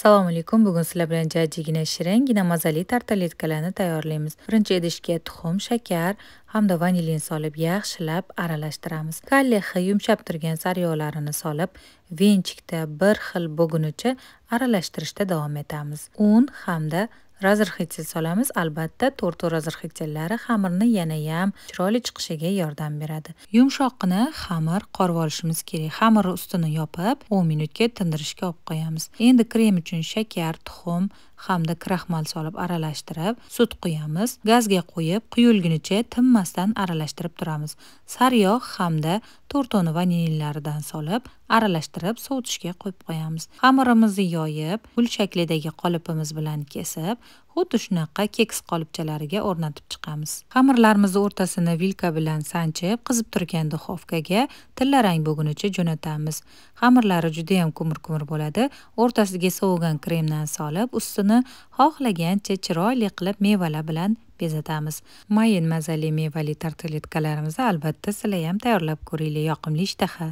assalomu alaykum bugun sizlar bilan jajjigina shiringina mazali tartaletkalarni tayyorlaymiz birinchi idishga tuxum shakar hamda vanilin solib yaxshilab aralashtiramiz kallehi yumshab turgan sariyolarini solib venchikda bir xil bo'lgunicha aralashtirishda davom etamiz un hamda razrxitsil solamiz albatta to'rtu razrxitsillari xamirni yanayam chiroyli chiqishiga yordam beradi yumshoqqina xamir qorib olishimiz kerak xamir ustini yopib 10 minutga tindirishga olib qo'yamiz endi krem uchun shakar tuxum hamda kraxmal solib aralashtirib sut quyamiz gazga qo'yib quyulgunicha tinmasdan aralashtirib turamiz sariyog' hamda to'rtoni vanillaridan solib aralashtirib sovutishga qo'yib qo'yamiz xamirimizni yoyib gul shaklidagi qolipimiz bilan kesib xuddi shunaqa keks qolipchalariga o'rnatib chiqamiz xamirlarimizni o'rtasini vilka bilan sanchib qizib turgan duxovkaga tillarang bo'lgunicha jo'natamiz xamirlari judayam ko'mir ko'mir bo'ladi o'rtasiga sovigan kremdan solib ustini xohlagancha chiroyli qilib mevalar bilan bezatamiz mayin mazali mevali tartletkalarimizni albatta sizlar ham tayyorlab ko'ringlar yoqimli ishtaha